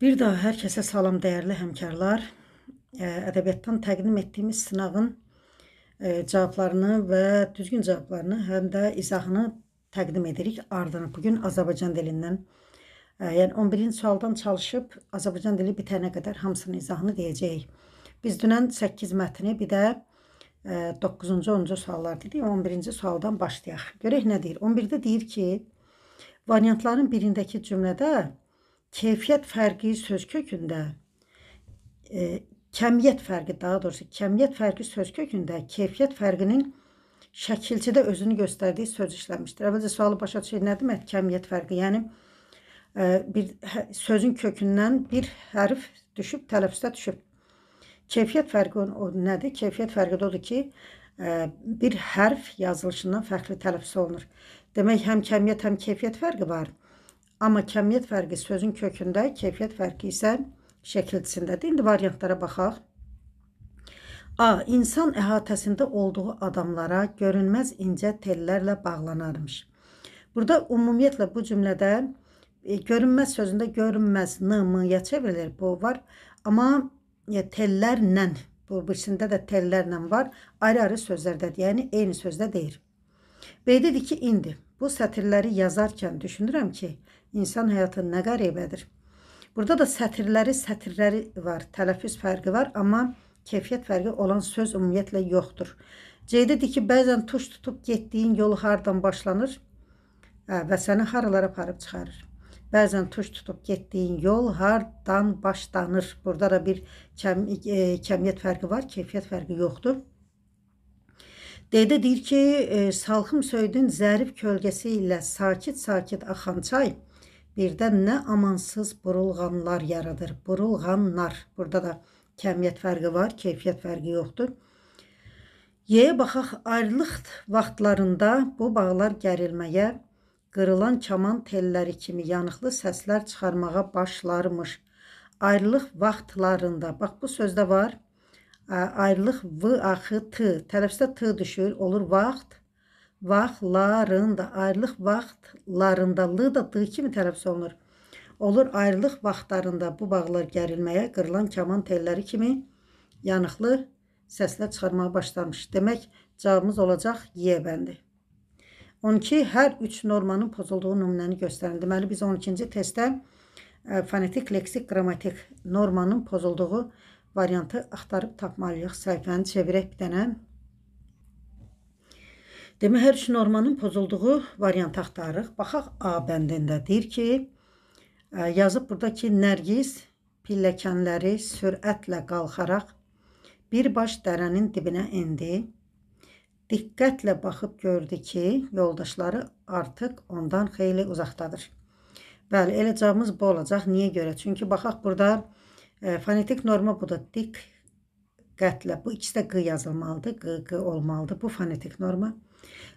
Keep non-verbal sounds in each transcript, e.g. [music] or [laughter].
Bir daha hər kəsə salam dəyərli həmkarlar. E, ədəbiyyatdan təqdim etdiyimiz sınağın e, cavablarını və düzgün cavablarını həm də izahını təqdim edirik. Ardını bugün Azərbaycan dilindən, e, yəni 11-ci sualdan çalışıb Azərbaycan dili bitənə qədər hamısının izahını deyəcəyik. Biz dünən 8 mətni, bir də 9-cu, 10-cu suallar dedik. 11-ci sualdan başlayaq. Görək nə deyir? 11-də deyir ki, variantların birindəki cümlədə keyfiyyət fərqi söz kökündə e, kəmiyyət fərqi daha doğrusu kəmiyyət fərqi söz kökündə keyfiyyət fərqinin şəkilçidə özünü göstərdiyi söz işlənmişdir. Əvvəlcə sualı başa düşək nə demək kəmiyyət fərqi? Yəni e, bir hə, sözün kökündən bir hərf düşüb tələffüzdə düşüb. Keyfiyyət fərqi o nədir? Keyfiyyət fərqi də odur ki, e, bir hərf yazılışından fərqli tələffüz olunur. Demək həm kəmiyyət, həm keyfiyyət fərqi var. Amma kəmiyyət fərqi sözün kökündə, keyfiyyət fərqi isə şəkilçisindədir. İndi variantlara baxaq. A. İnsan əhatəsində olduğu adamlara görünməz incə tellərlə bağlanarmış. Burada ümumiyyətlə bu cümlədə e, görünməz sözündə görünməz n-mıya çevrilir. Bu var. Amma e, tellərlə, bu birisində də tellərlə var. Ayrı-ayrı sözlərdədir. Yəni eyni sözdə deyir. B dedi ki, indi bu sətirləri yazarkən düşünürəm ki, insan həyatı nə qəribədir. Burada da sətirləri, sətirləri var, tələffüz fərqi var, amma keyfiyyət fərqi olan söz ümumiyyətlə yoxdur. C dedi ki, bəzən tuş tutub getdiyin yolu hardan başlanır ə, hə, və səni haralara aparıb çıxarır. Bəzən tuş tutub getdiyin yol hardan başlanır. Burada da bir kəm, e, kəmiyyət fərqi var, keyfiyyət fərqi yoxdur. Dedə deyir ki, e, salxım söyüdün zərif kölgəsi ilə sakit-sakit axan çay – birdən nə amansız burulğanlar yaradır. Burulğanlar. Burada da kəmiyyət fərqi var, keyfiyyət fərqi yoxdur. Yeyə baxaq, ayrılıq vaxtlarında bu bağlar gərilməyə, qırılan çaman telləri kimi yanıqlı səslər çıxarmağa başlarmış. Ayrılıq vaxtlarında, bax bu sözdə var, ayrılıq v axı t, tərəfsdə t düşür, olur vaxt, vaxtlarında, ayrılıq vaxtlarındalığı da dığı kimi tələffüz olunur. Olur ayrılıq vaxtlarında bu bağlar gərilməyə qırılan kaman telləri kimi yanıqlı səslər çıxarmağa başlamış. Demək, cavabımız olacaq Y bəndi. 12. Hər üç normanın pozulduğu nümunəni göstərin. Deməli, biz 12-ci testdə e, fonetik, leksik, qrammatik normanın pozulduğu variantı axtarıb tapmalıyıq. Səhifəni çevirək bir dənə. Demə, hər üç normanın pozulduğu variantı axtarırıq. Baxaq, A bəndində deyir ki, e, yazıb burada ki, Nərgiz pilləkənləri sürətlə qalxaraq birbaş dərənin dibinə indi. Diqqətlə baxıb gördü ki, yoldaşları artıq ondan xeyli uzaqdadır. Bəli, elə cavabımız bu olacaq. Niyə görə? Çünki baxaq, burada e, fonetik norma budur. Diqqətlə, bu ikisi də q yazılmalıdır, q, q olmalıdır. Bu fonetik norma.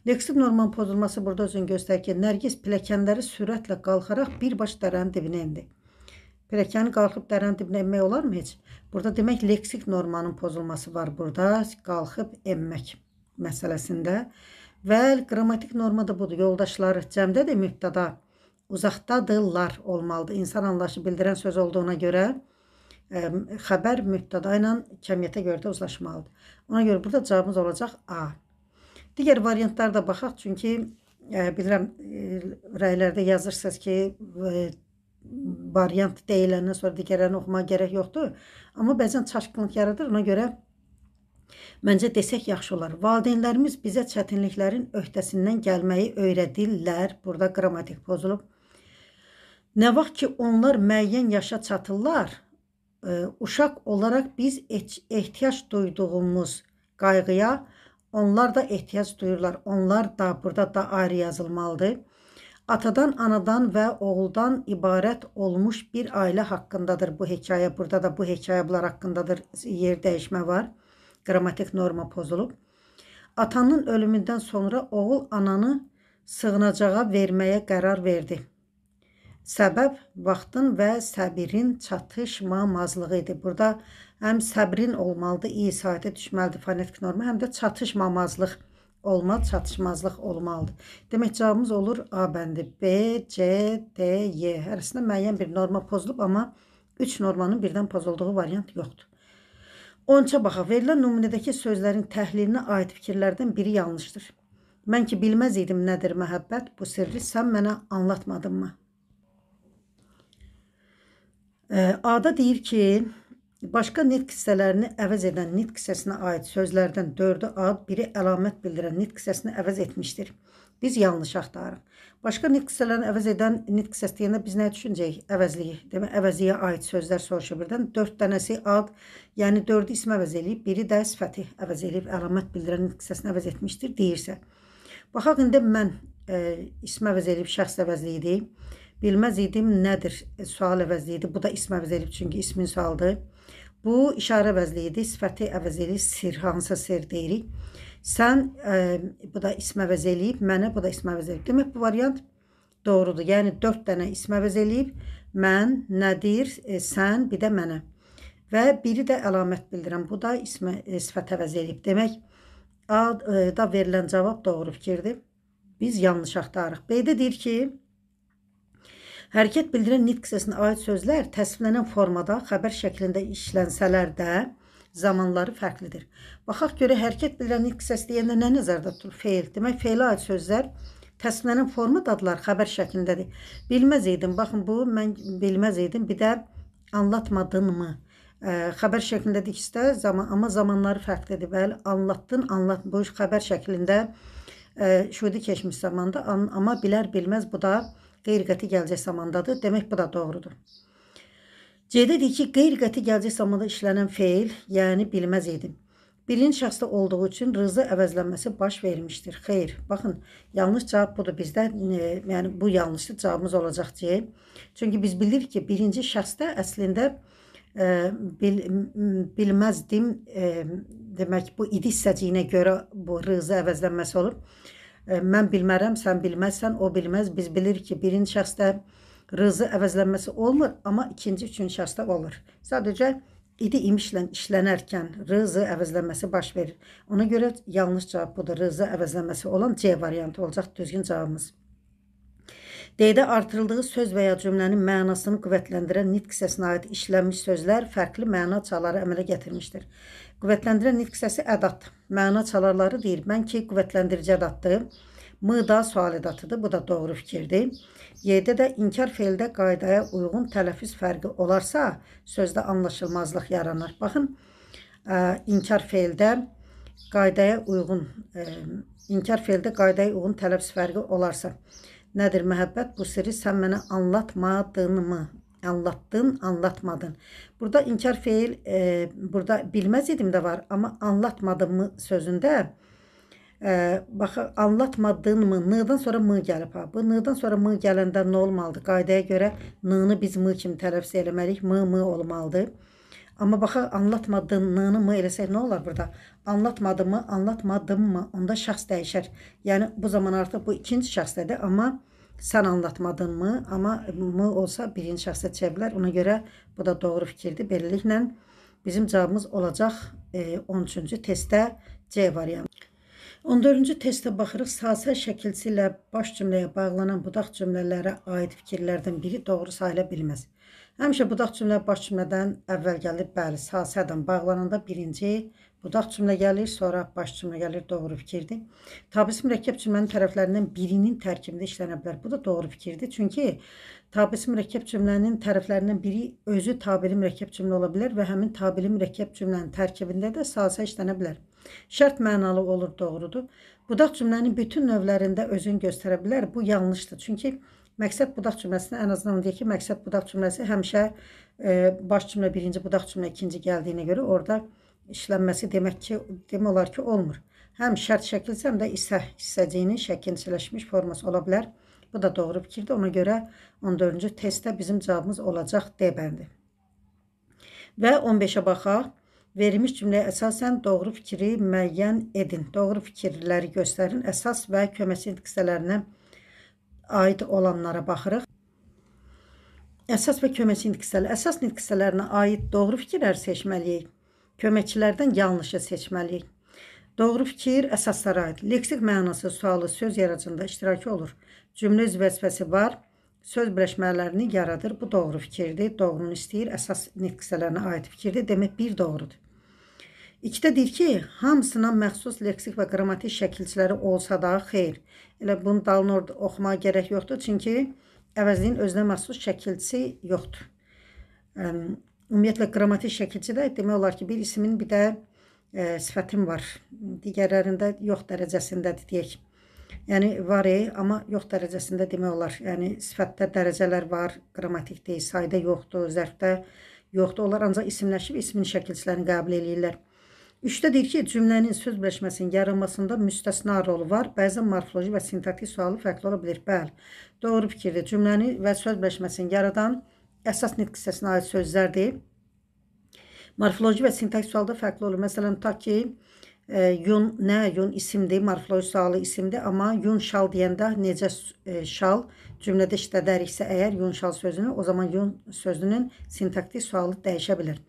Leksib normal pozulması burada özünü göstərir ki, Nərgiz pilləkənləri sürətlə qalxaraq birbaş dərənin dibinə indi. Pilləkəni qalxıb dərənin dibinə enmək olarmı heç? Burada demək leksik normanın pozulması var burada, qalxıb enmək məsələsində. Və qrammatik norma da budur. Yoldaşları cəmdə də mübtəda uzaqdadırlar olmalıdır. İnsan anlaşı bildirən söz olduğuna görə ə, ehm, xəbər mübtəda ilə kəmiyyətə görə də uzlaşmalıdır. Ona görə burada cavabımız olacaq A. Digər variantlara da baxaq, çünki ə, e, bilirəm ə, e, rəylərdə yazırsınız ki, ə, e, variant deyiləndən sonra digərlərini oxumaq gərək yoxdur. Amma bəzən çaşqınlıq yaradır. Ona görə Məncə desək yaxşı olar. Valideynlərimiz bizə çətinliklərin öhdəsindən gəlməyi öyrədirlər. Burada qrammatik pozulub. Nə vaxt ki onlar müəyyən yaşa çatırlar, uşaq olaraq biz ehtiyac duyduğumuz qayğıya, Onlar da ehtiyac duyurlar. Onlar da burada da ayrı yazılmalıdır. Atadan, anadan və oğuldan ibarət olmuş bir ailə haqqındadır bu hekayə. Burada da bu hekayə bunlar haqqındadır. Yer dəyişmə var. Qrammatik norma pozulub. Atanın ölümündən sonra oğul ananı sığınacağa verməyə qərar verdi. Səbəb vaxtın və səbirin çatışmamazlığı idi. Burada həm səbrin olmalıdır, iyi saatə düşməlidir fonetik norma, həm də çatışmamazlıq olma, çatışmazlıq olmalıdır. Demək cavabımız olur A bəndi. B, C, D, Y. E Hərəsində müəyyən bir norma pozulub, amma 3 normanın birdən pozulduğu variant yoxdur. 13-ə baxaq. Verilən nümunədəki sözlərin təhlilinə aid fikirlərdən biri yanlışdır. Mən ki bilməz idim nədir məhəbbət, bu sirri sən mənə anlatmadın mı? A-da deyir ki, başqa nitq hissələrini əvəz edən nitq hissəsinə aid sözlərdən 4-ü ad, biri əlamət bildirən nitq hissəsini əvəz etmişdir. Biz yanlış axtarırıq. Başqa nitq hissələrini əvəz edən nitq hissəsi deyəndə biz nə düşünəcəyik? Əvəzliyi. Demək, əvəzliyə aid sözlər soruşur birdən. 4 dənəsi ad, yəni 4-ü ism əvəz eləyib, biri də sifəti əvəz eləyib, əlamət bildirən nitq hissəsini əvəz etmişdir deyirsə. Baxaq indi mən e, ism əvəz eləyib şəxs əvəzliyidir. Bilməz idim nədir sual əvəzli idi. Bu da ism əvəzli çünki ismin sualdır. Bu işarə əvəzli idi. Sifəti əvəzli sir hansı sir deyirik. Sən ə, e, bu da ism əvəz eləyib, mənə bu da ism əvəz eləyib. Demək bu variant doğrudur. Yəni 4 dənə ism əvəz eləyib. Mən, nədir, e, sən, bir də mənə. Və biri də əlamət bildirən. Bu da ismə e, sifət əvəz eləyib. Demək A e, da verilən cavab doğru fikirdir. Biz yanlış axtarırıq. B-də deyir ki, Hərəkət bildirən nitq hissəsinə aid sözlər təsviflənən formada xəbər şəklində işlənsələr də zamanları fərqlidir. Baxaq görə hərəkət bildirən nitq hissəsi deyəndə nə nəzərdə tutulur? Feil. Demək, feilə aid sözlər təsviflənən forma dadlar xəbər şəklindədir. Bilməz idim. Baxın bu mən bilməz idim. Bir də anlatmadınmı? Ə, xəbər şəklindədir isə zaman amma zamanları fərqlidir. Bəli, anlatdın, anlat. Bu xəbər şəklində ə, şudi keçmiş zamanda an, amma bilər bilməz bu da qeyri-qəti gələcək zamandadır. Demək, bu da doğrudur. C-də deyir ki, qeyri-qəti gələcək zamanda işlənən feil, yəni bilməz idim. Birinci şəxsdə olduğu üçün rızı əvəzlənməsi baş vermişdir. Xeyr, baxın, yanlış cavab budur bizdə, e, yəni bu yanlışdır, cavabımız olacaq C. Çünki biz bilirik ki, birinci şəxsdə əslində e, bil, bilməzdim, e, demək bu idi hissəciyinə görə bu rızı əvəzlənməsi olub mən bilmərəm, sən bilməzsən, o bilməz. Biz bilirik ki, birinci şəxsdə rızı əvəzlənməsi olmur, amma ikinci, üçüncü şəxsdə olur. Sadəcə idi imişlə işlənərkən rızı əvəzlənməsi baş verir. Ona görə yanlış cavab budur. Rızı əvəzlənməsi olan C variantı olacaq düzgün cavabımız. D-də artırıldığı söz və ya cümlənin mənasını qüvvətləndirən nitq hissəsinə aid işlənmiş sözlər fərqli məna çaları əmələ gətirmişdir. Qüvvətləndirən nitq səsi ədat. Məna çalarları deyir. Mən ki, qüvvətlendirici ədatdır. M da sual ədatıdır. Bu da doğru fikirdir. Y-də də inkar feildə qaydaya uyğun tələffüz fərqi olarsa, sözdə anlaşılmazlıq yaranır. Baxın, ə, inkar feildə qaydaya uyğun ə, inkar feildə qaydaya uyğun tələffüz fərqi olarsa, nədir məhəbbət? Bu sirri sən mənə anlatmadın mı? anlattın, anlatmadın. Burada inkar feil e, burada bilmez idim də var, amma anlatmadım mı sözündə e, bax anlatmadın mı n-dan sonra m gəlib ha. Bu n-dan sonra m gələndə nə olmalıdır? Qaydaya görə n-nı biz m kimi tələffüz eləməliyik. M m olmalıdır. Amma baxa anlatmadın n-nı m eləsək nə olar burada? Anlatmadımı, anlatmadım mı? Onda şəxs dəyişər. Yəni bu zaman artıq bu ikinci şəxsdədir, amma sən anlatmadınmı? Amma mı olsa birinci şəxsə çevrilir. Ona görə bu da doğru fikirdir. Beləliklə bizim cavabımız olacaq e, 13-cü testdə C variantı. 14-cü testə baxırıq. Sasə şəkilsi ilə baş cümləyə bağlanan budaq cümlələrə aid fikirlərdən biri doğru sayıla bilməz. Həmişə budaq cümlə baş cümlədən əvvəl gəlib, bəli, sasədən bağlananda birinci Budaq cümlə gəlir, sonra baş cümlə gəlir, doğru fikirdir. Tabisi mürəkkəb cümlənin tərəflərindən birinin tərkibində işlənə bilər. Bu da doğru fikirdir. Çünki tabisi mürəkkəb cümlənin tərəflərindən biri özü tabili mürəkkəb cümlə ola bilər və həmin tabili mürəkkəb cümlənin tərkibində də salsa işlənə bilər. Şərt mənalı olur, doğrudur. Budaq cümlənin bütün növlərində özünü göstərə bilər. Bu yanlışdır. Çünki məqsəd budaq cümləsində ən azından deyək ki, məqsəd budaq cümləsi həmişə e, baş cümlə birinci, budaq cümlə ikinci gəldiyinə görə orada işlənməsi demək ki, demək olar ki, olmur. Həm şərt şəkilsə, həm də isə hissəciyinin şəkilçiləşmiş forması ola bilər. Bu da doğru fikirdir. Ona görə 14-cü testdə bizim cavabımız olacaq D bəndi. Və 15-ə baxaq. Verilmiş cümləyə əsasən doğru fikri müəyyən edin. Doğru fikirləri göstərin. Əsas və kömək sintiksələrinə aid olanlara baxırıq. Əsas və kömək sintiksələr. Əsas sintiksələrinə aid doğru fikirlər seçməliyik. Köməkçilərdən yanlışı seçməliyik. Doğru fikir əsaslara aid. Leksik mənası sualı söz yaracında iştirakı olur. Cümlə öz vəzifəsi var. Söz birləşmələrini yaradır. Bu doğru fikirdir. Doğrunu istəyir. Əsas nitqisələrinə aid fikirdir. Demək bir doğrudur. İkidə deyir ki, hamısına məxsus leksik və qramatik şəkilçiləri olsa da xeyr. Elə bunu dalın orada oxumağa gərək yoxdur, çünki əvəzliyin özünə məxsus şəkilçisi yoxdur. Ümumiyyətlə, qramatik şəkilçidə demək olar ki, bir ismin bir də ə, e, sifətim var. Digərlərində yox dərəcəsindədir, deyək. Yəni, var, e, amma yox dərəcəsində demək olar. Yəni, sifətdə dərəcələr var, qramatik deyil, sayda yoxdur, zərfdə yoxdur. Onlar ancaq isimləşib ismin şəkilçilərini qəbul eləyirlər. Üçdə deyir ki, cümlənin söz birləşməsinin yaranmasında müstəsna rolu var. Bəzən morfoloji və sintaktik sualı fərqli ola bilir. Bəli, doğru fikirdir. Cümləni və söz birləşməsini yaradan əsas nitq hissəsinə aid sözlərdir. Morfoloji və sintaks sualda fərqli olur. Məsələn, tutaq ki, e, yun nə? Yun isimdir, morfoloji sualı isimdir, amma yun şal deyəndə necə e, şal cümlədə işlədəriksə əgər yun şal sözünü, o zaman yun sözünün sintaktik sualı dəyişə bilər.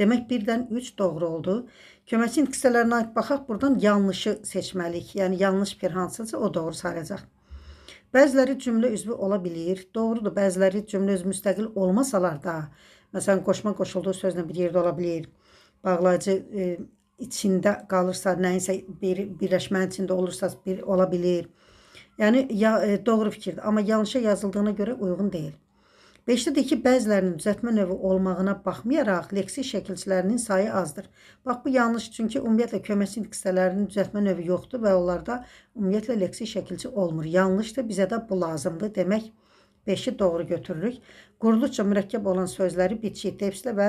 Demək birdən 3 doğru oldu. Köməkçi nitq hissələrinə aid baxaq, buradan yanlışı seçməliyik. Yəni yanlış bir hansısa o doğru sayılacaq. Bəziləri cümlə üzvü ola bilir. Doğrudur, bəziləri cümlə üzvü müstəqil olmasalar da, məsələn, qoşma qoşulduğu sözlə bir yerdə ola bilir. Bağlayıcı e, içində qalırsa, nəyinsə bir birləşmənin içində olursa bir ola bilir. Yəni ya, e, doğru fikirdir, amma yanlışa yazıldığına görə uyğun deyil. Beşdədir ki, bəzilərinin düzəltmə növü olmağına baxmayaraq leksik şəkilçilərinin sayı azdır. Bax, bu yanlış, çünki ümumiyyətlə kömək sindik hissələrinin düzəltmə növü yoxdur və onlarda ümumiyyətlə leksik şəkilçi olmur. Yanlışdır, bizə də bu lazımdır demək 5-i doğru götürürük. Quruluqca mürəkkəb olan sözləri bitişik tepslə və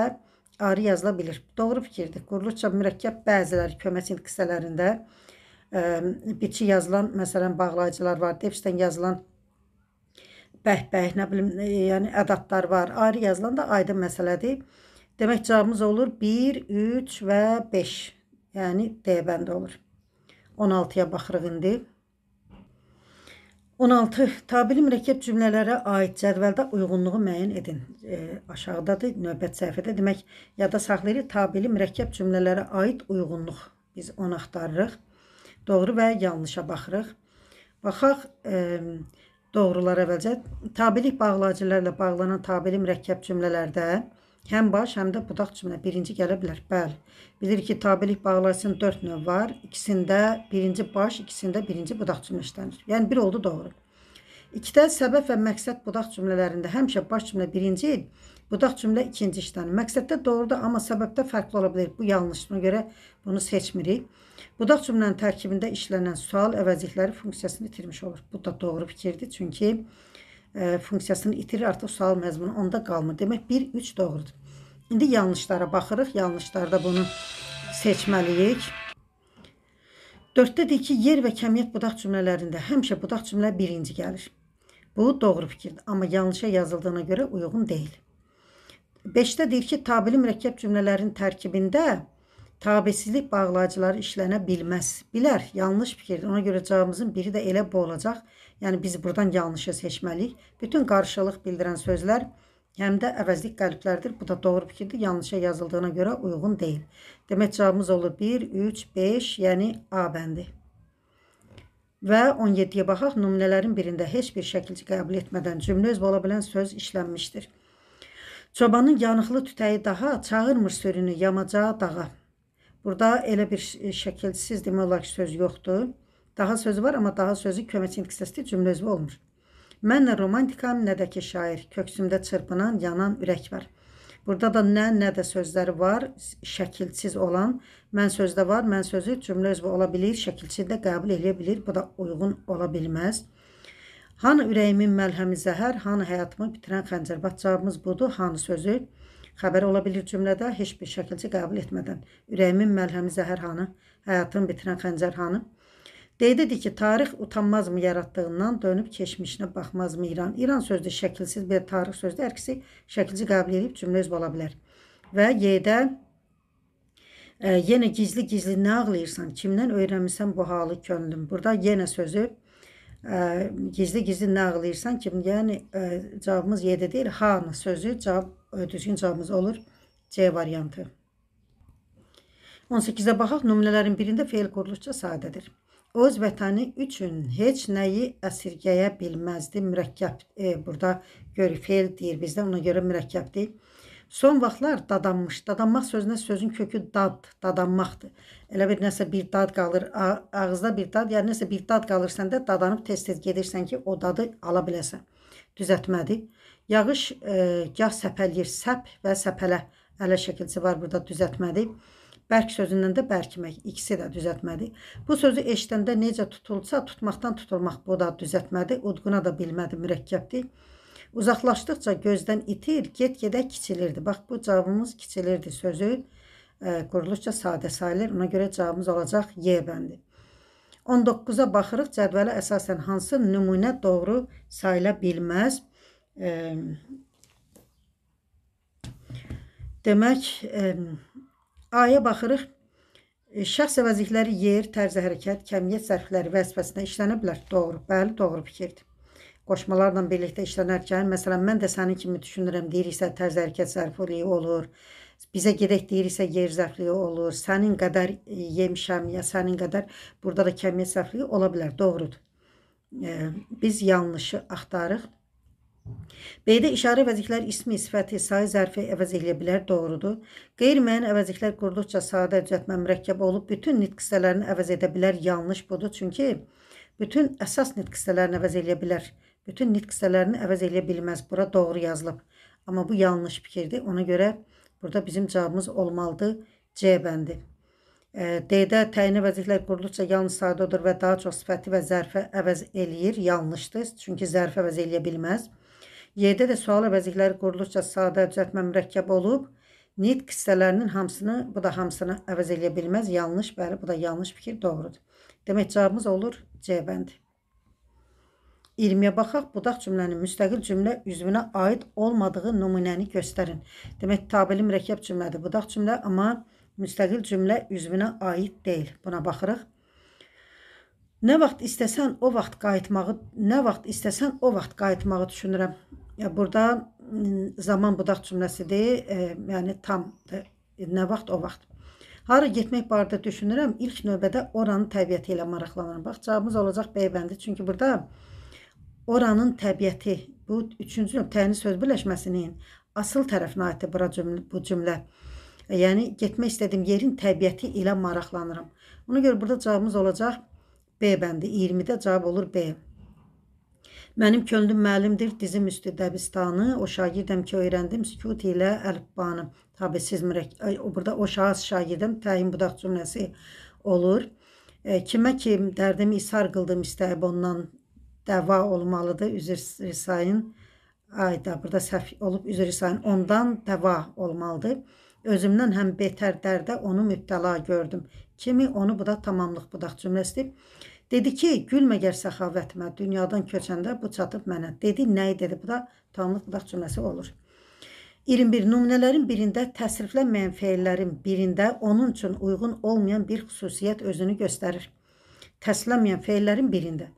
arı yazıla bilir. Doğru fikirdir. Quruluqca mürəkkəb bəziləri kömək sindik hissələrində bitişik yazılan, məsələn, bağlayıcılar var, tepsdən yazılan bəhbəh, nə bilim, e, yəni ədadlar var. Ayrı yazılan da aydın məsələdir. Demək cavabımız olur 1, 3 və 5. Yəni D bəndi olur. 16-ya baxırıq indi. 16. Tabeli mürəkkəb cümlələrə aid cədvəldə uyğunluğu müəyyən edin. E, aşağıdadır növbət səhifədə. Demək, yada saxlayırıq tabeli mürəkkəb cümlələrə aid uyğunluq. Biz onu axtarırıq. Doğru və yanlışa baxırıq. Baxaq, e, Doğrular əvvəlcə tabelik bağlayıcılarla bağlanan tabeli mürəkkəb cümlələrdə həm baş, həm də budaq cümlə birinci gələ bilər. Bəli. Bilirik ki, tabelik bağlayıcısının 4 növ var. İkisində birinci baş, ikisində birinci budaq cümlə işlənir. Yəni bir oldu doğru. İkidə səbəb və məqsəd budaq cümlələrində həmişə baş cümlə birinci il, budaq cümlə ikinci işlənir. Məqsəddə doğrudur, amma səbəbdə fərqli ola bilir. Bu yanlışına görə bunu seçmirik. Budaq cümlənin tərkibində işlənən sual əvəzlikləri funksiyasını itirmiş olur. Bu da doğru fikirdir, çünki ə, e, funksiyasını itirir, artıq sual məzmunu onda qalmır. Demək, 1-3 doğrudur. İndi yanlışlara baxırıq. Yanlışlarda bunu seçməliyik. Dörddə deyir ki, yer və kəmiyyət budaq cümlələrində həmişə budaq cümlə birinci gəlir. Bu doğru fikirdir, amma yanlışa yazıldığına görə uyğun deyil. 5-də deyir ki, tabeli mürəkkəb cümlələrin tərkibində tabesizlik bağlayıcıları işlənə bilməz. Bilər, yanlış fikirdir. Ona görə cavabımızın biri də elə bu olacaq. Yəni biz burdan yanlışı seçməliyik. Bütün qarşılıq bildirən sözlər həm də əvəzlik qəlblərdir. Bu da doğru fikirdir. Yanlışa yazıldığına görə uyğun deyil. Demək cavabımız olur 1, 3, 5, yəni A bəndi. Və 17-yə baxaq, nümunələrin birində heç bir şəkil qəbul etmədən cümlə üzvü ola bilən söz işlənmişdir. Çobanın yanıqlı tütəyi daha çağırmır sürünü yamaca dağa. Burada elə bir şəkilsiz demək olar ki, söz yoxdur. Daha sözü var, amma daha sözü köməçin qısasıdır, cümlə özvü olmur. Mən nə romantikam, nə də ki şair. Köksümdə çırpınan, yanan ürək var. Burada da nə, nə də sözləri var, şəkilsiz olan. Mən sözdə var, mən sözü cümlə özbə ola bilir, şəkilsiz də qəbul eləyə bilir. Bu da uyğun ola bilməz. Hanı ürəyimin məlhəmi zəhər, hanı həyatımı bitirən xəncərbat cavabımız budur. Hanı sözü xəbər ola bilir cümlədə heç bir şəkilçi qəbul etmədən. Ürəyimin məlhəmi zəhər hanı, həyatımı bitirən xəncər hanı. Qeyd edir ki, tarix utanmazmı yaratdığından dönüb keçmişinə baxmazmı İran? İran sözdə şəkilsiz bir tarix sözdə hər ikisi şəkilci qəbul edib cümlə özb ola bilər. Və Y-də e, yenə gizli-gizli nə ağlayırsan, kimdən öyrənmisən bu halı könlüm? Burada yenə sözü gizli-gizli e, nə ağlayırsan kim? Yəni e, cavabımız Y-də deyil, H-nı sözü cavab e, düzgün cavabımız olur C variantı. 18-ə baxaq, nümunələrin birində feil quruluşca sadədir öz vətəni üçün heç nəyi əsirgəyə bilməzdi. Mürəkkəb e, burada görür feil deyir bizdə ona görə mürəkkəbdir. Son vaxtlar dadanmış. Dadanmaq sözünə sözün kökü dad, dadanmaqdır. Elə bir nəsə bir dad qalır ağızda bir dad, yəni nəsə bir dad qalır səndə dadanıb tez-tez gedirsən ki, o dadı ala biləsən. Düzəltmədir. Yağış e, gah səpələyir, səp və səpələ ələ şəkilçi var burada düzəltmədir. Bərk sözündən də bərkimək, ikisi də düzətmədi. Bu sözü eşidəndə necə tutulsa, tutmaqdan tutulmaq bu da düzətmədi, udquna da bilmədi, mürəkkəbdir. Uzaqlaşdıqca gözdən itir, get-gedə kiçilirdi. Bax, bu cavabımız kiçilirdi sözü e, quruluşca sadə sayılır. Ona görə cavabımız olacaq Y bəndi. 19-a baxırıq, cədvələ əsasən hansı nümunə doğru sayıla bilməz? E, demək, e, A-ya baxırıq. E, şəxs əvəzlikləri yer, tərzi hərəkət, kəmiyyət sərfləri vəzifəsində işlənə bilər. Doğru, bəli, doğru fikirdir. Qoşmalarla birlikdə işlənərkən, məsələn, mən də sənin kimi düşünürəm, deyiriksə tərzi hərəkət zərfliyi olur, bizə gedək deyiriksə yer zərfliyi olur, sənin qədər e, yemişəm ya sənin qədər burada da kəmiyyət zərfliyi ola bilər, doğrudur. E, biz yanlışı axtarıq. B-də işarə vəziklər ismi, sifəti, sayı zərfi əvəz edilə bilər, doğrudur. Qeyri-müəyyən əvəziklər qurduqca sadə düzəltmə mürəkkəb olub, bütün nitq hissələrini əvəz edə bilər, yanlış budur. Çünki bütün əsas nitq hissələrini əvəz edə bilər. Bütün nitq hissələrini əvəz edə bilməz. Bura doğru yazılıb. Amma bu yanlış fikirdir. Ona görə burada bizim cavabımız olmalıdır C bəndi. D-də təyin əvəzliklər qurulduqca yalnız sadə odur və daha çox sifəti və zərfə əvəz eləyir. Yanlışdır. Çünki zərfə əvəz eləyə bilməz. Yerdə də sual əvəzlikləri quruluşca sadə düzəltmə mürəkkəb olub. Nitq hissələrinin hamısını, bu da hamısını əvəz eləyə bilməz. Yanlış, bəli, bu da yanlış fikir, doğrudur. Demək cavabımız olur C bəndi. 20-yə baxaq, budaq cümlənin müstəqil cümlə üzvünə aid olmadığı nümunəni göstərin. Demək, tabeli mürəkkəb cümlədir budaq cümlə, amma müstəqil cümlə üzvünə aid deyil. Buna baxırıq. Nə vaxt istəsən o vaxt qayıtmağı, nə vaxt istəsən o vaxt qayıtmağı düşünürəm. Ya burada zaman budaq cümləsidir. E, yəni tam e, nə vaxt o vaxt. Hara getmək barədə düşünürəm. İlk növbədə oranın təbiəti ilə maraqlanıram. Bax cavabımız olacaq B bəndi. Çünki burada oranın təbiəti bu 3-cü növ təyin söz birləşməsinin asıl tərəfinə aiddir bura cümlə, bu cümlə. Yəni getmək istədiyim yerin təbiəti ilə maraqlanıram. Ona görə burada cavabımız olacaq B bəndi 20-də cavab olur B. Mənim könlüm müəllimdir, dizim üstü dəbistanı, o şagirdəm ki, öyrəndim sükut ilə əlifbanı. Tabi siz mürəkkəb, burada o şahıs şagirdəm, təyin budaq cümləsi olur. E, kimə ki, dərdimi ishar qıldım istəyib ondan dəva olmalıdır, üzr sayın. Ayda, burada səhv olub, üzr sayın, ondan dəva olmalıdır. Özümdən həm betər dərdə onu mübtəla gördüm. Kimi onu bu da tamamlıq budaq cümləsidir. Dedi ki, gül məgər səxavətimə, dünyadan köçəndə bu çatıb mənə. Dedi, nəyi dedi? Bu da tamamlıq budaq cümləsi olur. 21. Nümunələrin birində təsriflənməyən feillərin birində onun üçün uyğun olmayan bir xüsusiyyət özünü göstərir. Təsriflənməyən feillərin birində.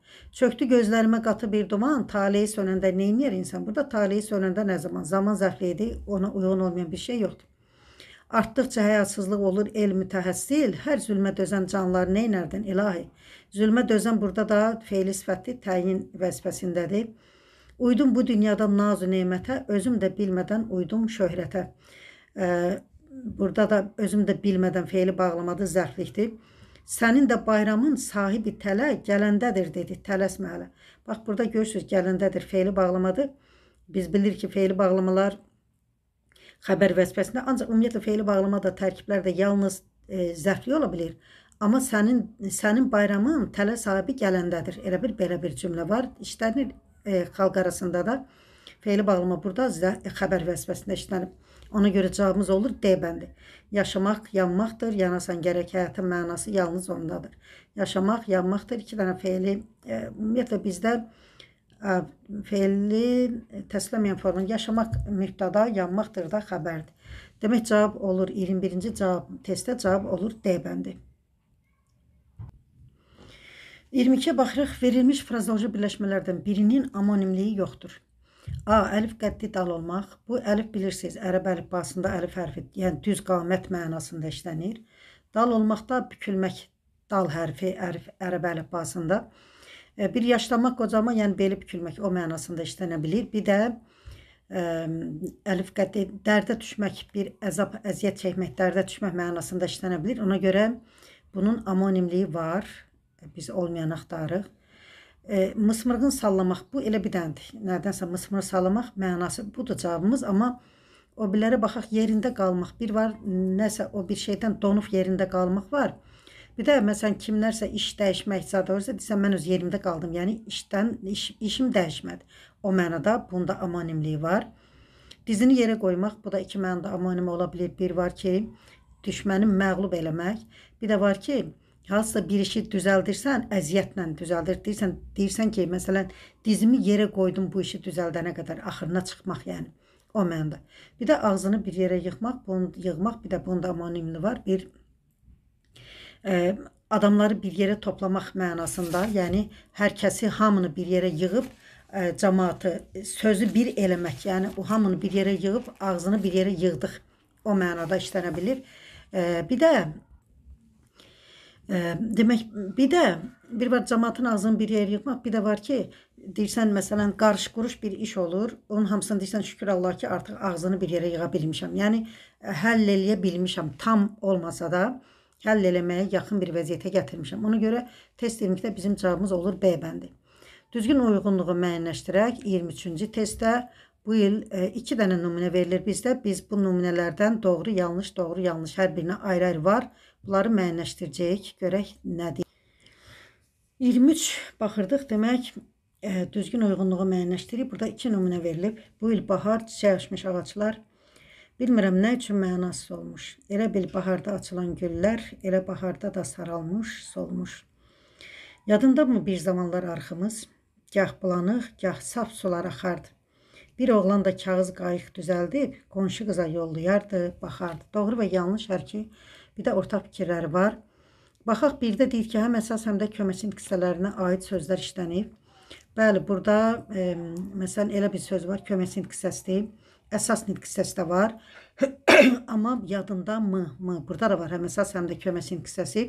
Çöktü gözlərimə qatı bir duman, taleyi sönəndə neynir insan? Burada taleyi sönəndə nə zaman? Zaman zərfliyidir, ona uyğun olmayan bir şey yoxdur. Artdıqca həyatsızlıq olur el mütəhəssil, hər zülmə dözən canlar neynərdin ilahi? Zülmə dözən burada da feili sifəti təyin vəzifəsindədir. Uydum bu dünyada nazu neymətə, özüm də bilmədən uydum şöhrətə. E, burada da özüm də bilmədən feili bağlamadı zərflikdir. Sənin də bayramın sahibi tələ gələndədir dedi, tələsmə hələ. Bax burada görürsüz gələndədir feili bağlamadı. Biz bilirik ki, feili bağlamalar xəbər vəzifəsində. Ancaq ümumiyyətlə feili bağlamada tərkiblərdə yalnız e, zərfli ola bilər. Amma sənin sənin bayramın tələ sahibi gələndədir. Elə bir belə bir cümlə var. İşlənir e, xalq arasında da feili bağlama burada zə, e, xəbər vəzifəsində işlənib. Ona görə cavabımız olur D bəndi. Yaşamaq yanmaqdır. Yanasan gərək həyatın mənası yalnız ondadır. Yaşamaq yanmaqdır. 2 dənə feili e, ümumiyyətlə bizdə e, Feilli təsdiqləməyən formanı yaşamaq mübtəda, yanmaqdır da xəbərdir. Demək cavab olur 21-ci cavab testdə cavab olur D bəndi. 22-yə baxırıq. Verilmiş frazoloji birləşmələrdən birinin amonimliyi yoxdur. A. Əlif qəddi dal olmaq. Bu əlif bilirsiniz, ərəb əlifbasında əlif hərfi, yəni düz qamət mənasında işlənir. Dal olmaqda bükülmək dal hərfi ərif, ərəb əlifbasında. basında E, bir yaşlanmaq, qocamaq, yəni beli bükülmək o mənasında işlənə bilir. Bir də ə, e, əlif qəti dərdə düşmək, bir əzab, əziyyət çəkmək, dərdə düşmək mənasında işlənə bilir. Ona görə bunun amonimliyi var. Biz olmayan axtarıq. E, mısmırğın sallamaq bu elə bir dəndir. Nədənsə mısmır sallamaq mənası budur cavabımız, amma o birlərə baxaq yerində qalmaq. Bir var nəsə o bir şeydən donub yerində qalmaq var. Bir də məsələn kimlərsə iş dəyişmək zadə olursa, desən mən öz yerimdə qaldım. Yəni işdən iş, işim dəyişmədi. O mənada bunda amonimlik var. Dizini yerə qoymaq bu da iki mənada amonim ola bilər. Bir var ki, düşməni məğlub eləmək. Bir də var ki, hansısa bir işi düzəldirsən, əziyyətlə düzəldir. Deyirsən, deyirsən ki, məsələn, dizimi yerə qoydum bu işi düzəldənə qədər axırına çıxmaq, yəni o mənada. Bir də ağzını bir yerə yığmaq, bunu yığmaq, bir də bunda amonimli var. Bir adamları bir yerə toplamaq mənasında, yəni hər kəsi hamını bir yerə yığıb ə, cəmaatı sözü bir eləmək, yəni o hamını bir yerə yığıb ağzını bir yerə yığdıq. O mənada işlənə bilər. Ə, bir də ə, demək bir də bir var cəmaatın ağzını bir yerə yığmaq, bir də var ki, deyirsən məsələn qarış quruş bir iş olur. Onun hamısını deyirsən şükür Allah ki, artıq ağzını bir yerə yığa bilmişəm. Yəni həll eləyə bilmişəm tam olmasa da. Ə, həll eləməyə yaxın bir vəziyyətə gətirmişəm. Ona görə test 22-də bizim cavabımız olur B bəndi. Düzgün uyğunluğu müəyyənləşdirək. 23-cü testdə bu il 2 e, dənə nümunə verilir bizdə. Biz bu nümunələrdən doğru, yanlış, doğru, yanlış hər birinə ayrı-ayrı var. Bunları müəyyənləşdirəcəyik. Görək nədir. 23 baxırdıq demək e, düzgün uyğunluğu müəyyənləşdirik. Burada 2 nümunə verilib. Bu il bahar çiçək açmış ağaclar Bilmirəm nə üçün mənasız olmuş. Elə bil baharda açılan güllər, elə baharda da saralmış, solmuş. Yadındamı bir zamanlar arxımız? Gah bulanıq, gah saf sular axardı. Bir oğlan da kağız qayıq düzəldib, qonşu qıza yollayardı, baxardı. Doğru və yanlış hər ki, bir də ortaq fikirləri var. Baxaq bir də deyir ki, həm əsas, həm də köməkçinin qissələrinə aid sözlər işlənib. Bəli, burada, e, məsələn, elə bir söz var, köməkçinin qissəsi deyil əsas nitq hissəsi də var. [clears throat] Amma yadında mı, mı. Burada da var həm əsas, həm də kömək nitq hissəsi.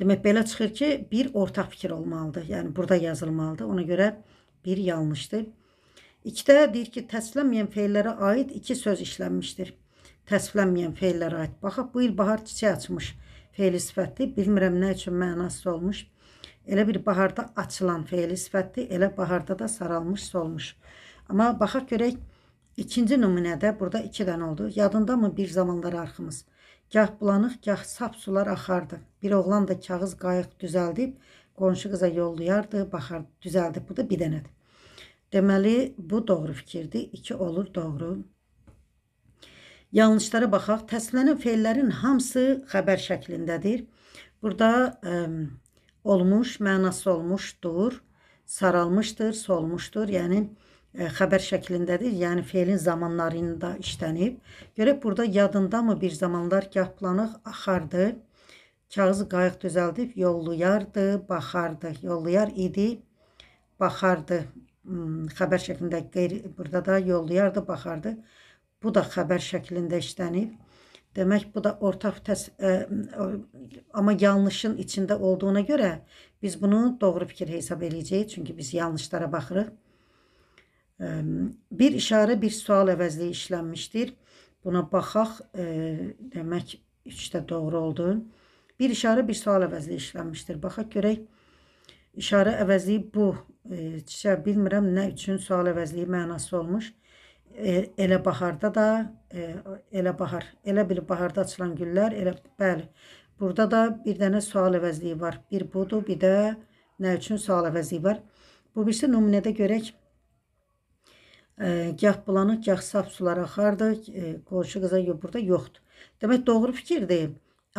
Demək belə çıxır ki, bir ortaq fikir olmalıdır. Yəni burada yazılmalıdır. Ona görə bir yanlışdır. İkidə deyir ki, təsdiqlənməyən feillərə aid iki söz işlənmişdir. Təsdiqlənməyən feillərə aid. Baxaq, bu il bahar çiçək açmış feili sifətdir. Bilmirəm nə üçün mənasız olmuş. Elə bir baharda açılan feili sifətdir. Elə baharda da saralmış, solmuş. Amma baxaq görək, ikinci nümunədə burada iki dənə oldu. Yadındamı bir zamanlar arxımız? Gah bulanıq, gah sap sular axardı. Bir oğlan da kağız qayıq düzəldib, qonşu qıza yollayardı, baxardı, düzəldib. Bu da bir dənədir. Deməli, bu doğru fikirdir. 2 olur doğru. Yanlışlara baxaq. Təsdiqlənən feillərin hamısı xəbər şəklindədir. Burada ə, olmuş, mənası olmuşdur, saralmışdır, solmuşdur. Yəni, E, xəbər şəklindədir. Yəni feilin zamanlarında işlənib. Görək burada yadında mı bir zamanlar gah planıq axardı. Kağızı qayıq düzəldib yolluyardı, baxardı. Yollayar idi, baxardı. Hmm, xəbər şəklində qeyri burada da yolluyardı, baxardı. Bu da xəbər şəklində işlənib. Demək bu da ortaq təs ə, e, ə, amma yanlışın içində olduğuna görə biz bunu doğru fikir hesab eləyəcəyik. Çünki biz yanlışlara baxırıq bir işarə, bir sual əvəzliyi işlənmişdir. Buna baxaq, e, demək 3 də doğru oldu. Bir işarə, bir sual əvəzliyi işlənmişdir. Baxaq görək, işarə əvəzliyi bu. E, çiçə bilmirəm nə üçün sual əvəzliyi mənası olmuş. E, elə baharda da, elə bahar, elə bir baharda açılan güllər, elə, bəli. Burada da bir dənə sual əvəzliyi var. Bir budur, bir də nə üçün sual əvəzliyi var. Bu birisi nümunədə görək, Gəh bulanıq, gəh saf sular axardı. Qonşu qıza burada yoxdur. Demək doğru fikirdir.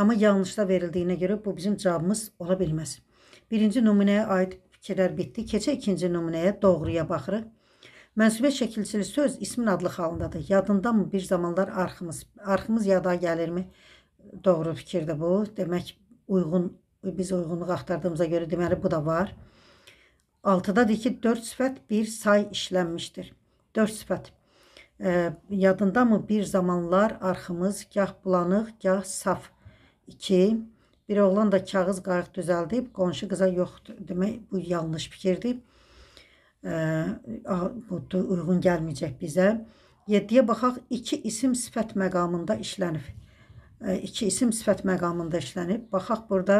Amma yanlışda verildiyinə görə bu bizim cavabımız ola bilməz. Birinci nümunəyə aid fikirlər bitdi. Keçək ikinci nümunəyə, doğruya baxırıq. Mənsubə şəkilçili söz ismin adlı halındadır. Yadındamı bir zamanlar arxımız? Arxımız yada gəlirmi? Doğru fikirdir bu. Demək uyğun biz uyğunluq axtardığımıza görə deməli bu da var. 6-dadır ki, 4 sifət bir say işlənmişdir. Dörd sifət. E, yadındamı bir zamanlar arxımız gah bulanıq, gah saf. 2. Bir oğlan da kağız qayıq düzəldib, qonşu qıza yoxdur demək bu yanlış fikirdir. E, bu uyğun gəlməyəcək bizə. 7-yə baxaq. 2 isim sifət məqamında işlənib. 2 e, isim sifət məqamında işlənib. Baxaq burada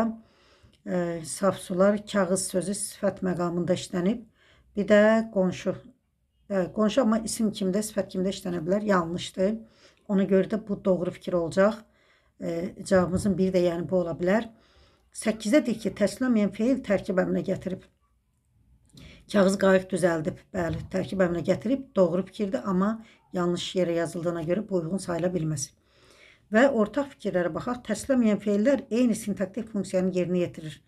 e, saf sular, kağız sözü sifət məqamında işlənib. Bir də qonşu e, qonşu amma isim kimdə, sifət kimdə işlənə bilər? Yanlışdır. Ona görə də bu doğru fikir olacaq. E, cavabımızın biri də yəni bu ola bilər. 8-də deyir ki, təsliməməyən feil tərkib əmrinə gətirib. Kağız qayıq düzəldib. Bəli, tərkib əmrinə gətirib. Doğru fikirdir, amma yanlış yerə yazıldığına görə bu uyğun sayıla bilməz. Və ortaq fikirlərə baxaq. Təsliməməyən feillər eyni sintaktik funksiyanı yerinə yetirir.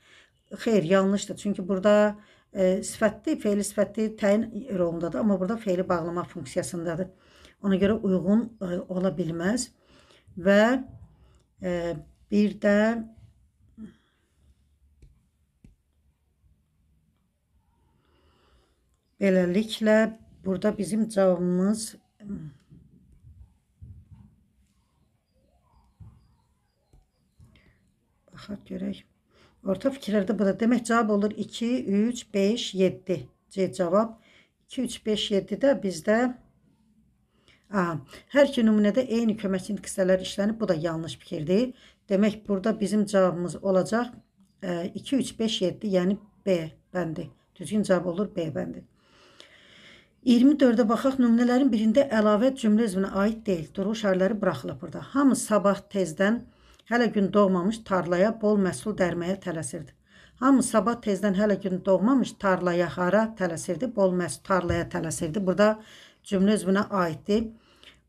Xeyr, yanlışdır. Çünki burada e, sifətli, feili sifətli təyin rolundadır, amma burada feili bağlama funksiyasındadır. Ona görə uyğun e, ola bilməz və e, bir də beləliklə burada bizim cavabımız baxaq görək Orta fikirlərdə bu da. Demək cavab olur 2, 3, 5, 7. C cavab. 2, 3, 5, 7 də bizdə A. Hər iki nümunədə eyni köməkçilik hissələr işlənib. Bu da yanlış fikirdir. Demək burada bizim cavabımız olacaq 2, 3, 5, 7 yəni B bəndi. Düzgün cavab olur B bəndi. 24-də baxaq, nümunələrin birində əlavə cümlə üzvünə aid deyil. Duruş hərləri buraxılıb burada. Hamı sabah tezdən əlavə Hələ gün doğmamış tarlaya bol məhsul dərməyə tələsirdi. Hamı sabah tezdən hələ gün doğmamış tarlaya hara tələsirdi, bol məhsul tarlaya tələsirdi. Burada cümlə özünə aiddir.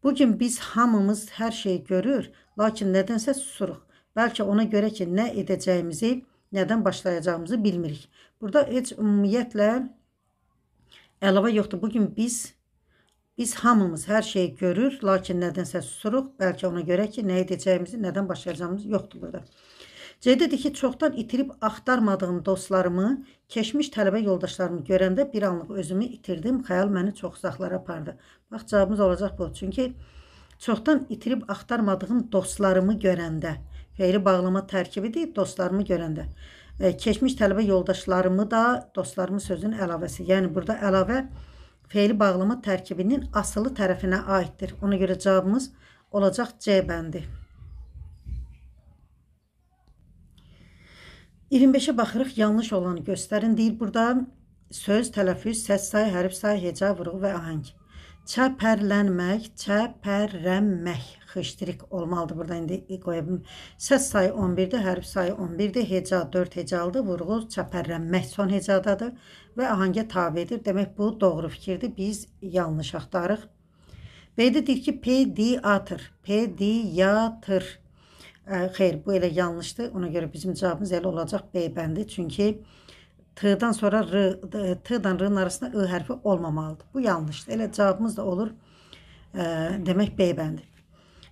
Bu gün biz hamımız hər şeyi görür, lakin nədənsə susuruq. Bəlkə ona görə ki, nə edəcəyimizi, nədən başlayacağımızı bilmirik. Burada heç ümumiyyətlə əlavə yoxdur. Bu gün biz Biz hamımız hər şeyi görür, lakin nədənsə susuruq. Bəlkə ona görə ki, nə edəcəyimizi, nədən başlayacağımız yoxdur burada. C dedi ki, çoxdan itirib axtarmadığım dostlarımı, keçmiş tələbə yoldaşlarımı görəndə bir anlıq özümü itirdim. Xəyal məni çox uzaqlara apardı. Bax, cavabımız olacaq bu. Çünki çoxdan itirib axtarmadığım dostlarımı görəndə, feyri bağlama tərkibidir, dostlarımı görəndə. E, keçmiş tələbə yoldaşlarımı da dostlarımı sözünün əlavəsi. Yəni, burada əlavə feili bağlama tərkibinin asılı tərəfinə aiddir. Ona görə cavabımız olacaq C bəndi. 25-ə baxırıq, yanlış olanı göstərin. Deyir burada söz, tələffüz, səs sayı, hərf sayı, heca, vuruq və ahəng. Çəpərlənmək, çəpərrənmək xıştirik olmalıdır. Burada indi qoya bilim. Səs sayı 11-dir, hərf sayı 11-dir, heca 4 hecalıdır, vurğu çəpərrənmək son hecadadır və ahangə tabedir. Demək bu doğru fikirdir. Biz yanlış axtarıq. B-də deyir ki, pediatr, pediatr. E, xeyr, bu elə yanlışdır. Ona görə bizim cavabımız elə olacaq B bəndi. Çünki T-dan sonra R, T-dan R-ın arasında I hərfi olmamalıdır. Bu yanlışdır. Elə cavabımız da olur. E, demək B bəndi.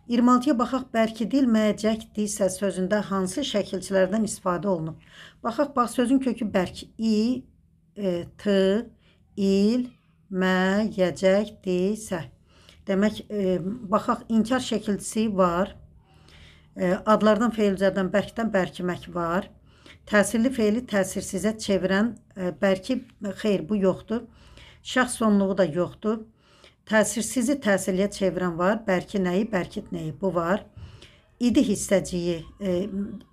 26-ya baxaq, bərki dilməyəcəkdirsə sözündə hansı şəkilçilərdən istifadə olunub? Baxaq, bax sözün kökü bərk, i, t ilməyəcəkdirsə. Demək, baxaq, inkar şəkilçisi var. Adlardan feilcərdən bərkdən bərkimək var. Təsirli feili təsirsizə çevirən bərki, xeyr, bu yoxdur. Şəxs sonluğu da yoxdur. Təsirsizi təsirliyə çevirən var. Bərki nəyi, bərkit nəyi, bu var. İdi hissəciyi,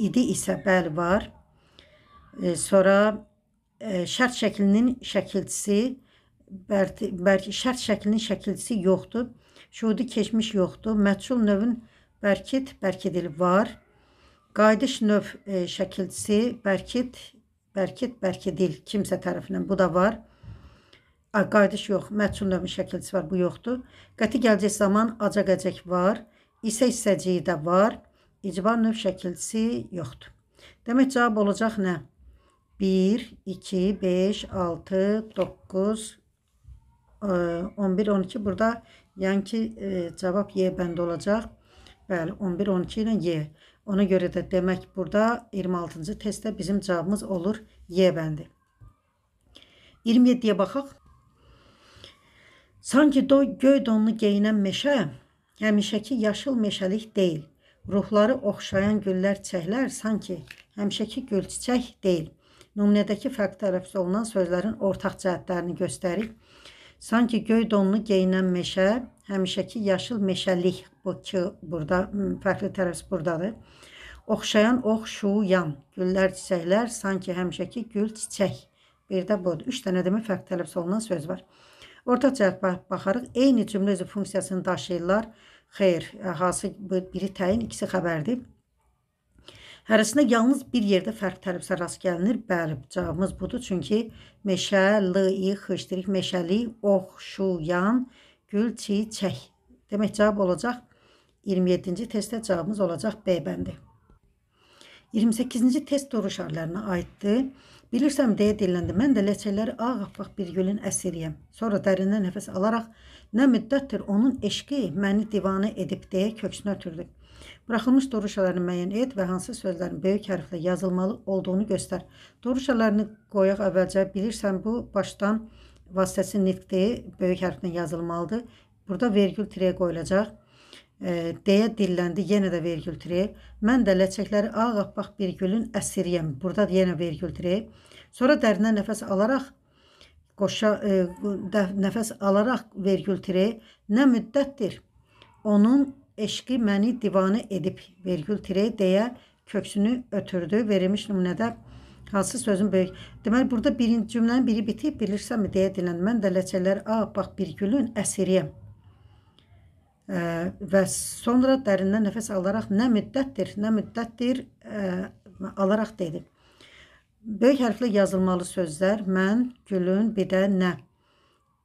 idi isə bəli var. Sonra şərt şəklinin şəkilçisi bərti, bərk, şərt şəklinin şəkilçisi yoxdur. Şudi keçmiş yoxdur. Məçul növün bərkit bərkidil var. Qayıdış növ e, şəkilçisi bərkit bərkit bərkidil kimsə tərəfindən bu da var. A, qayıdış yox, məçul növün şəkilçisi var, bu yoxdur. Qəti gələcək zaman acaqacaq var. İsə hissəciyi də var. İcbar növ şəkilçisi yoxdur. Demək cavab olacaq nə? 1, 2, 5, 6, 9, 11, 12. Burada yəni ki, e, cavab Y bəndi olacaq. Bəli, 11, 12 ilə Y. Ona görə də demək burada 26-cı testdə bizim cavabımız olur Y bəndi. 27-yə baxaq. Sanki do göy donlu geyinən meşə həmişəki yaşıl meşəlik deyil. Ruhları oxşayan güllər çiçəklər sanki həmişəki gül çiçək deyil. Nümunədəki fərqli tələffüz olunan sözlərin ortaq cəhətlərini göstərik. Sanki göy donlu geyinən meşə, həmişəki yaşıl meşəlik bu ki burada fərqli tələffüz burdadır. Oxşayan ox, şuyan, güllər, çiçəklər, sanki həmişəki gül, çiçək. Bir də budur. 3 dənə demək fərqli tələffüz olunan söz var. Orta cəhət baxarıq. Eyni cümlə üzv funksiyasını daşıyırlar. Xeyr, e, hansı biri təyin, ikisi xəbərdir. Hərəsində yalnız bir yerdə fərq tərəfsə rast gəlinir. Bəli, cavabımız budur. Çünki meşə, l, i, xışdirik, meşəli, oxşuyan, gül, çi, çək. Demək cavab olacaq 27-ci testdə cavabımız olacaq B bəndi. 28-ci test doğru şarlarına aiddir. Bilirsəm deyə dilləndi. Mən də ləçəkləri ağappaq bir gülün əsiriyəm. Sonra dərindən nəfəs alaraq nə müddətdir onun eşqi məni divanə edib deyə köksünə ötürdü. Buraxılmış doruşalarını müəyyən et və hansı sözlərin böyük hərflə yazılmalı olduğunu göstər. Doruşalarını qoyaq əvvəlcə bilirsən bu başdan vasitəsi nitqdir, böyük hərflə yazılmalıdır. Burada vergül tirəyə qoyulacaq. E, deyə dilləndi yenə də vergül tirəyə. Mən də ləçəkləri ağappaq bir gülün əsiriyəm. Burada yenə vergül tirəyə. Sonra dərindən nəfəs alaraq qoşa e, nəfəs alaraq vergül tirəyə nə müddətdir? Onun eşqi məni divanə edib, vergül tirey deyə köksünü ötürdü. Verilmiş nümunədə hansı sözün böyük? Deməli, burada birinci cümlənin biri bitib, bilirsənmi deyə dilən. Mən də ləçələr, a, bax, bir gülün əsiriyəm. Ə, və sonra dərindən nəfəs alaraq nə müddətdir, nə müddətdir ə, alaraq dedi. Böyük hərflə yazılmalı sözlər mən, gülün, bir də nə.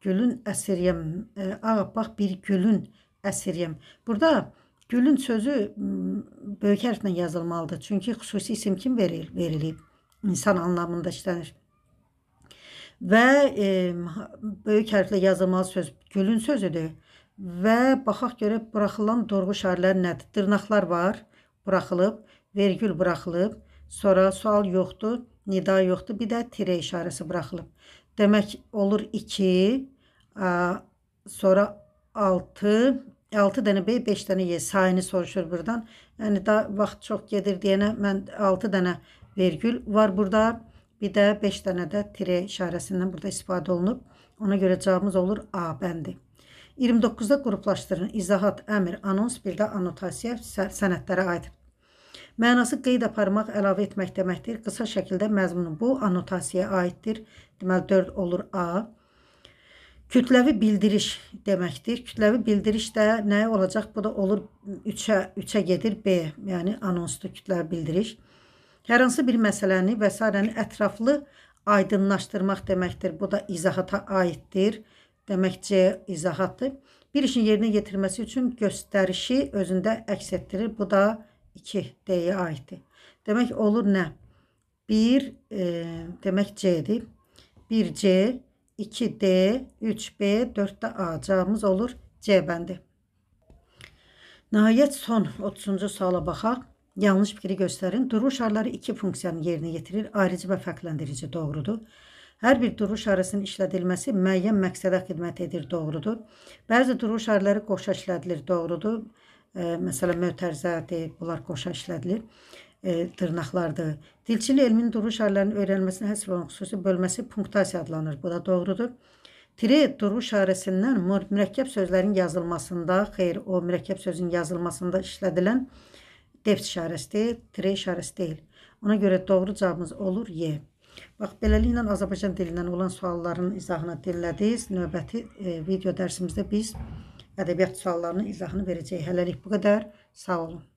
Gülün əsiriyəm, ə, ağ, bax, bir gülün əsiriyəm əsiriyəm. Burada gülün sözü böyük hərflə yazılmalıdır. Çünki xüsusi isim kim verir, verilib? İnsan anlamında işlənir. Və e, böyük hərflə yazılmalı söz gülün sözüdür. Və baxaq görə buraxılan dorğu şarları nədir? Dırnaqlar var, buraxılıb, vergül buraxılıb, sonra sual yoxdur, nida yoxdur, bir də tirə işarəsi buraxılıb. Demək olur 2, sonra 6 6 dənə B, 5 dənə Y sayını soruşur burdan. Yəni da vaxt çox gedir deyənə mən 6 dənə vergül var burada. Bir də 5 dənə də tire işarəsindən burada istifadə olunub. Ona görə cavabımız olur A bəndi. 29-da qruplaşdırın. İzahat, əmr, anons, bir də anotasiya sənədlərə aiddir. Mənası qeyd aparmaq, əlavə etmək deməkdir. Qısa şəkildə məzmunu bu annotasiyaya aiddir. Deməli 4 olur A. Kütləvi bildiriş deməkdir. Kütləvi bildiriş də nə olacaq? Bu da olur 3-ə, 3-ə gedir B, yəni anonsdur kütləvi bildiriş. Hər hansı bir məsələni və sairəni ətraflı aydınlaşdırmaq deməkdir. Bu da izahata aiddir. Demək C izahatdır. Bir işin yerinə yetirməsi üçün göstərişi özündə əks etdirir. Bu da 2 D-yə aiddir. Demək olur nə? 1 e, demək C-dir. 1 C 2D, 3B, 4D A cavabımız olur C bəndi. Nəhayət son 30-cu suala baxaq. Yanlış fikri göstərin. Duru şarları iki funksiyanı yerinə yetirir. Ayrıcı və fərqləndirici doğrudur. Hər bir duru şarəsinin işlədilməsi müəyyən məqsədə xidmət edir, doğrudur. Bəzi duru şarları qoşa işlədilir, doğrudur. E, məsələn, mötərzədir, bunlar qoşa işlədilir e, dırnaqlardır. Dilçil elmin duruş işarələrinin öyrənilməsinə həsr olunan xüsusi bölməsi punktasiya adlanır. Bu da doğrudur. Tire duruş işarəsindən mürəkkəb sözlərin yazılmasında, xeyr, o mürəkkəb sözün yazılmasında işlədilən deft işarəsidir, tire işarəsi deyil. Ona görə doğru cavabımız olur Y. Bax, beləliklə Azərbaycan dilindən olan sualların izahını dinlədiniz. Növbəti e, video dərsimizdə biz ədəbiyyat suallarının izahını verəcəyik. Hələlik bu qədər. Sağ olun.